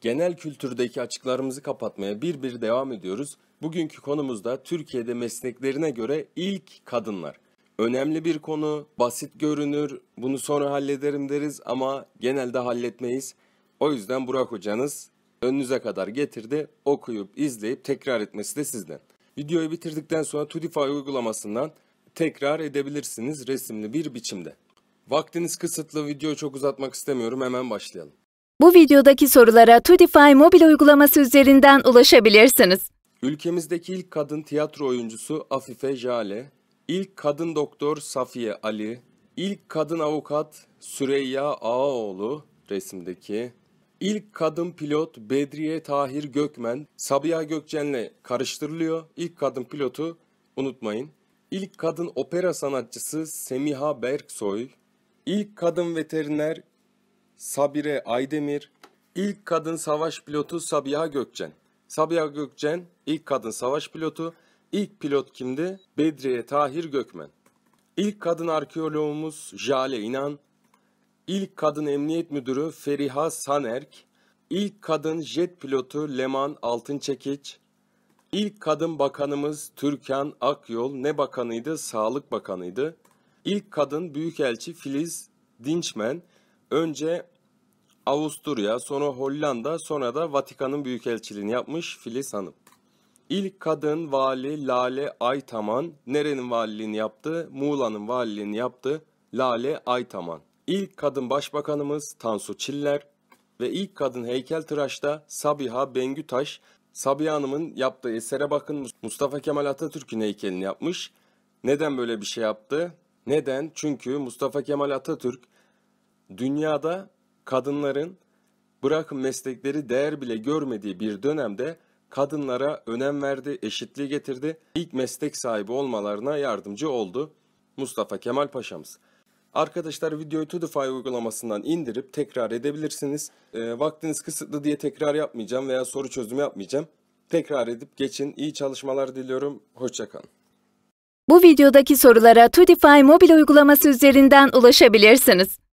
Genel kültürdeki açıklarımızı kapatmaya bir bir devam ediyoruz. Bugünkü konumuzda Türkiye'de mesleklerine göre ilk kadınlar. Önemli bir konu, basit görünür, bunu sonra hallederim deriz ama genelde halletmeyiz. O yüzden Burak hocanız önünüze kadar getirdi. Okuyup, izleyip tekrar etmesi de sizden. Videoyu bitirdikten sonra Tudify uygulamasından tekrar edebilirsiniz resimli bir biçimde. Vaktiniz kısıtlı, videoyu çok uzatmak istemiyorum. Hemen başlayalım. Bu videodaki sorulara Tudify mobil uygulaması üzerinden ulaşabilirsiniz. Ülkemizdeki ilk kadın tiyatro oyuncusu Afife Jale, ilk kadın doktor Safiye Ali, ilk kadın avukat Süreyya Ağaoğlu resimdeki, ilk kadın pilot Bedriye Tahir Gökmen, Sabiha Gökçen'le karıştırılıyor. İlk kadın pilotu unutmayın. İlk kadın opera sanatçısı Semiha Berksoy, ilk kadın veteriner Sabire Aydemir, ilk kadın savaş pilotu Sabiha Gökçen. Sabiha Gökçen ilk kadın savaş pilotu, ilk pilot kimdi? Bedriye Tahir Gökmen. İlk kadın arkeoloğumuz Jale İnan, ilk kadın emniyet müdürü Feriha Sanerk, ilk kadın jet pilotu Leman Altınçekiç, ilk kadın bakanımız Türkan Akyol ne bakanıydı? Sağlık Bakanıydı. İlk kadın büyükelçi Filiz Dinçmen, Önce Avusturya, sonra Hollanda, sonra da Vatikan'ın büyükelçiliğini yapmış Filiz Hanım. İlk kadın vali Lale Aytaman nerenin valiliğini yaptı? Muğla'nın valiliğini yaptı Lale Aytaman. İlk kadın başbakanımız Tansu Çiller ve ilk kadın heykeltıraşta Sabiha Bengütaş. Sabiha Hanım'ın yaptığı esere bakın Mustafa Kemal Atatürk'ün heykelini yapmış. Neden böyle bir şey yaptı? Neden? Çünkü Mustafa Kemal Atatürk dünyada kadınların bırakın meslekleri değer bile görmediği bir dönemde kadınlara önem verdi, eşitliği getirdi, ilk meslek sahibi olmalarına yardımcı oldu Mustafa Kemal Paşa'mız. Arkadaşlar videoyu Tudify uygulamasından indirip tekrar edebilirsiniz. E, vaktiniz kısıtlı diye tekrar yapmayacağım veya soru çözümü yapmayacağım. Tekrar edip geçin. İyi çalışmalar diliyorum. Hoşçakalın. Bu videodaki sorulara Tudify mobil uygulaması üzerinden ulaşabilirsiniz.